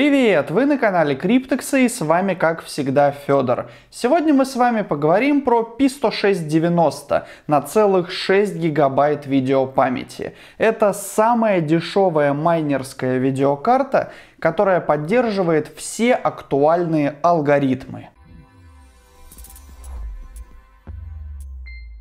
Привет! Вы на канале Криптексы и с вами, как всегда, Федор. Сегодня мы с вами поговорим про P10690 на целых 6 гигабайт видеопамяти. Это самая дешевая майнерская видеокарта, которая поддерживает все актуальные алгоритмы.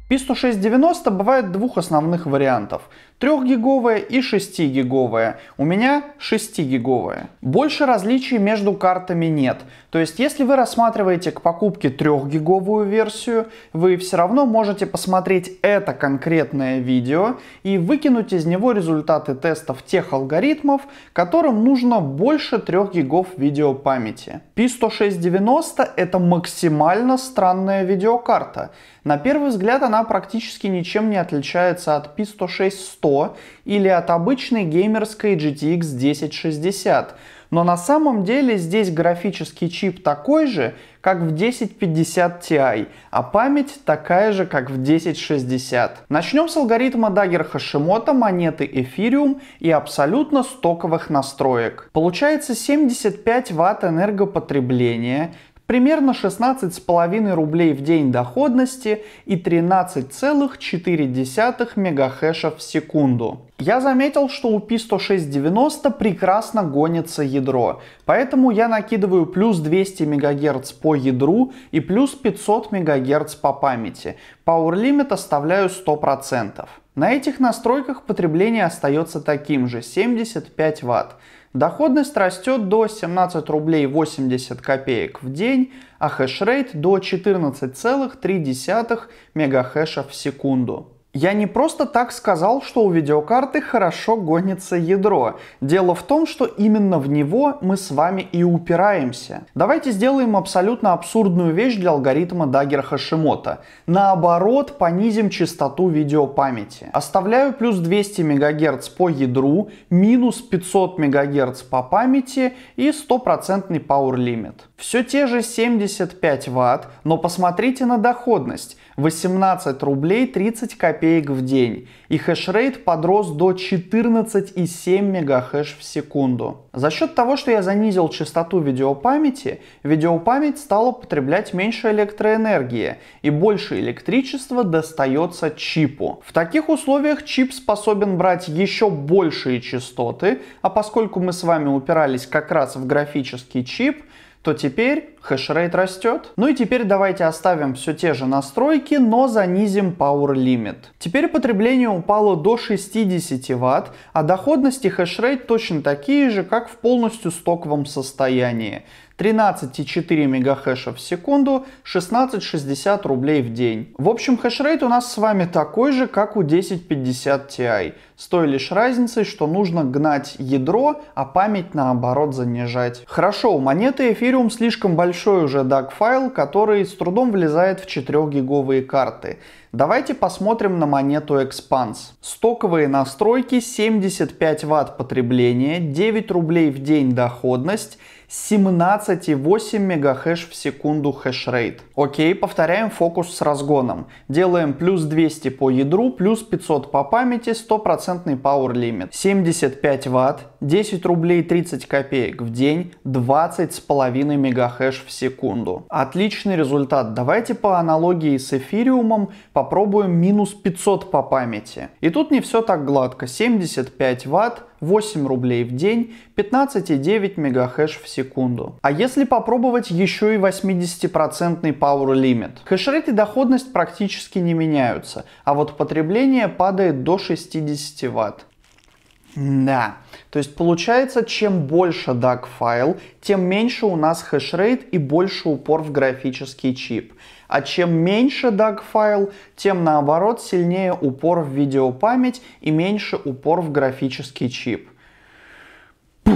P10690 бывает двух основных вариантов – 3-гиговая и 6-гиговая. У меня 6-гиговая. Больше различий между картами нет. То есть, если вы рассматриваете к покупке 3-гиговую версию, вы все равно можете посмотреть это конкретное видео и выкинуть из него результаты тестов тех алгоритмов, которым нужно больше 3 гигов видеопамяти. P10690 это максимально странная видеокарта. На первый взгляд она практически ничем не отличается от P106 100 100 или от обычной геймерской GTX 1060. Но на самом деле здесь графический чип такой же, как в 1050 Ti, а память такая же, как в 1060. Начнем с алгоритма Dagger-Hashimoto, монеты Ethereum и абсолютно стоковых настроек. Получается 75 Вт энергопотребления, примерно 16,5 рублей в день доходности и 13,4 мегахеша в секунду. Я заметил, что у P10690 прекрасно гонится ядро, поэтому я накидываю плюс 200 МГц по ядру и плюс 500 МГц по памяти. Power Limit оставляю 100%. На этих настройках потребление остается таким же – 75 Вт. Доходность растет до 17 рублей 80 копеек в день, а хешрейт до 14,3 мегахеша в секунду. Я не просто так сказал, что у видеокарты хорошо гонится ядро. Дело в том, что именно в него мы с вами и упираемся. Давайте сделаем абсолютно абсурдную вещь для алгоритма Dagger Hashimoto. Наоборот, понизим частоту видеопамяти. Оставляю плюс 200 МГц по ядру, минус 500 МГц по памяти и 100% power limit. Все те же 75 ватт, но посмотрите на доходность. 18 рублей 30 копеек в день. И хешрейт подрос до 14,7 мегахеш в секунду. За счет того, что я занизил частоту видеопамяти, видеопамять стала потреблять меньше электроэнергии и больше электричества достается чипу. В таких условиях чип способен брать еще большие частоты, а поскольку мы с вами упирались как раз в графический чип, то теперь хешрейт растет. Ну и теперь давайте оставим все те же настройки, но занизим Power Limit. Теперь потребление упало до 60 Вт, а доходности хешрейт точно такие же, как в полностью стоковом состоянии. 13,4 мегахешев в секунду, 1660 рублей в день. В общем, хешрейт у нас с вами такой же, как у 1050 Ti, с той лишь разницей, что нужно гнать ядро, а память наоборот занижать. Хорошо, у монеты Ethereum слишком большой уже DAG файл, который с трудом влезает в 4 гиговые карты. Давайте посмотрим на монету Expanse. Стоковые настройки 75 ватт потребления, 9 рублей в день доходность, 17,8 мегахэш в секунду хешрейт. Окей, повторяем фокус с разгоном. Делаем плюс 200 по ядру, плюс 500 по памяти, 100% power limit. 75 ватт, 10 рублей 30 копеек в день, 20,5 мегахэш в секунду. Отличный результат. Давайте по аналогии с эфириумом попробуем минус 500 по памяти. И тут не все так гладко. 75 ватт, 8 рублей в день, 15,9 мегахэш в секунду. А если попробовать еще и 80% power Power Limit. Хешрейт и доходность практически не меняются, а вот потребление падает до 60 Вт. Да, то есть получается, чем больше DAC файл, тем меньше у нас хешрейт и больше упор в графический чип. А чем меньше DAC файл, тем наоборот сильнее упор в видеопамять и меньше упор в графический чип. Пух.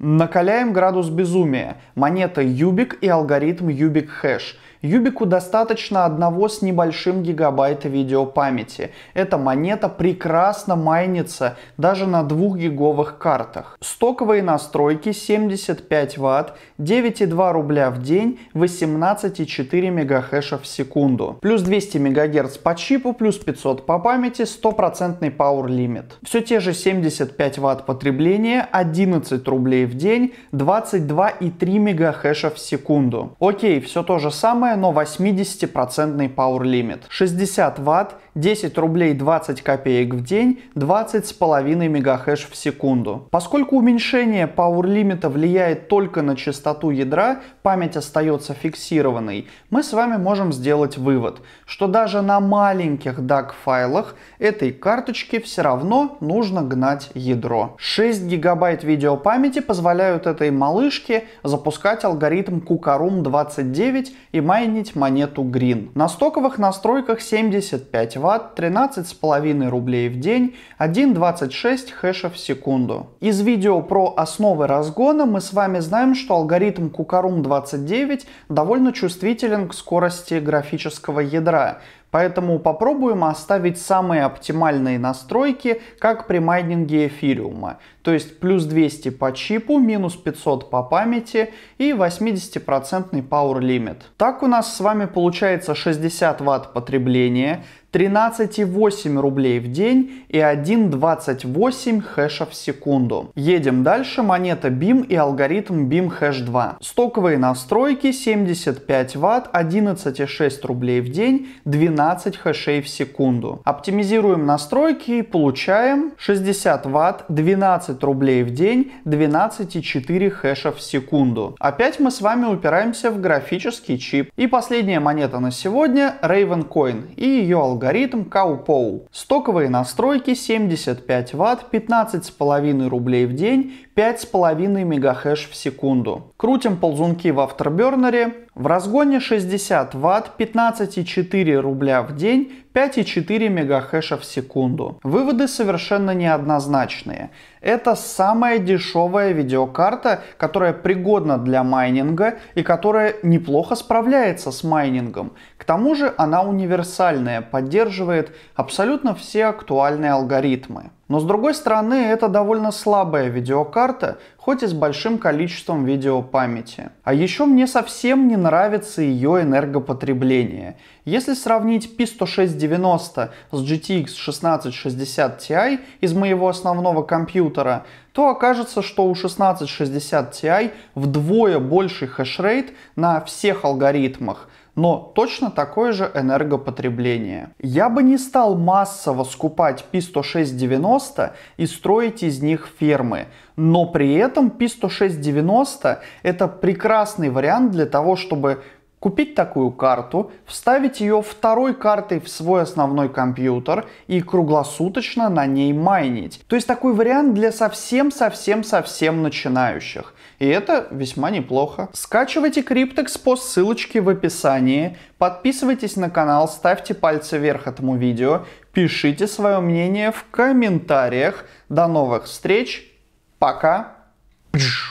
Накаляем градус безумия. Монета Юбик и алгоритм Юбик Хэш. Юбику достаточно одного с небольшим гигабайта видеопамяти. Эта монета прекрасно майнится даже на 2 гиговых картах. Стоковые настройки 75 Вт, 9,2 рубля в день, 18,4 мегахэша в секунду. Плюс 200 мегагерц по чипу, плюс 500 по памяти, 100% power limit. Все те же 75 Вт потребления, 11 рублей в день, 22,3 мегахэша в секунду. Окей, все то же самое знакомое, но 80% Power Limit. 60 Вт, 10 рублей 20 копеек в день, 20,5 мегахеш в секунду. Поскольку уменьшение Power Limit а влияет только на частоту ядра, память остается фиксированной, мы с вами можем сделать вывод, что даже на маленьких DAC файлах этой карточки все равно нужно гнать ядро. 6 гигабайт видеопамяти позволяют этой малышке запускать алгоритм Kukaroom 29 и майнить монету Green. На стоковых настройках 75 Вт, 13,5 рублей в день, 1.26 хэша в секунду. Из видео про основы разгона мы с вами знаем, что алгоритм Кукарум 29 довольно чувствителен к скорости графического ядра, Поэтому попробуем оставить самые оптимальные настройки, как при майнинге эфириума. То есть плюс 200 по чипу, минус 500 по памяти и 80% power limit. Так у нас с вами получается 60 ватт потребления, 13,8 рублей в день и 1,28 хэша в секунду. Едем дальше, монета BIM и алгоритм BIM Hash 2. Стоковые настройки 75 Вт, 11,6 рублей в день, 12 хэшей в секунду. Оптимизируем настройки и получаем 60 ватт 12 рублей в день, 12,4 хэша в секунду. Опять мы с вами упираемся в графический чип. И последняя монета на сегодня Raven Coin и ее алгоритм алгоритм Каупоу. Стоковые настройки 75 Вт, 15,5 рублей в день, 5,5 МГц в секунду. Крутим ползунки в автобернере. В разгоне 60 Вт, 15,4 рубля в день, 5,4 МГц в секунду. Выводы совершенно неоднозначные. Это самая дешевая видеокарта, которая пригодна для майнинга и которая неплохо справляется с майнингом. К тому же она универсальная, поддерживает абсолютно все актуальные алгоритмы. Но с другой стороны, это довольно слабая видеокарта, хоть и с большим количеством видеопамяти. А еще мне совсем не нравится ее энергопотребление. Если сравнить p 10690 с GTX 1660 Ti из моего основного компьютера, то окажется, что у 1660 Ti вдвое больший хешрейт на всех алгоритмах – но точно такое же энергопотребление. Я бы не стал массово скупать P10690 и строить из них фермы, но при этом P10690 это прекрасный вариант для того, чтобы Купить такую карту, вставить ее второй картой в свой основной компьютер и круглосуточно на ней майнить. То есть такой вариант для совсем-совсем-совсем начинающих. И это весьма неплохо. Скачивайте криптекс по ссылочке в описании, подписывайтесь на канал, ставьте пальцы вверх этому видео, пишите свое мнение в комментариях. До новых встреч, пока! Пш.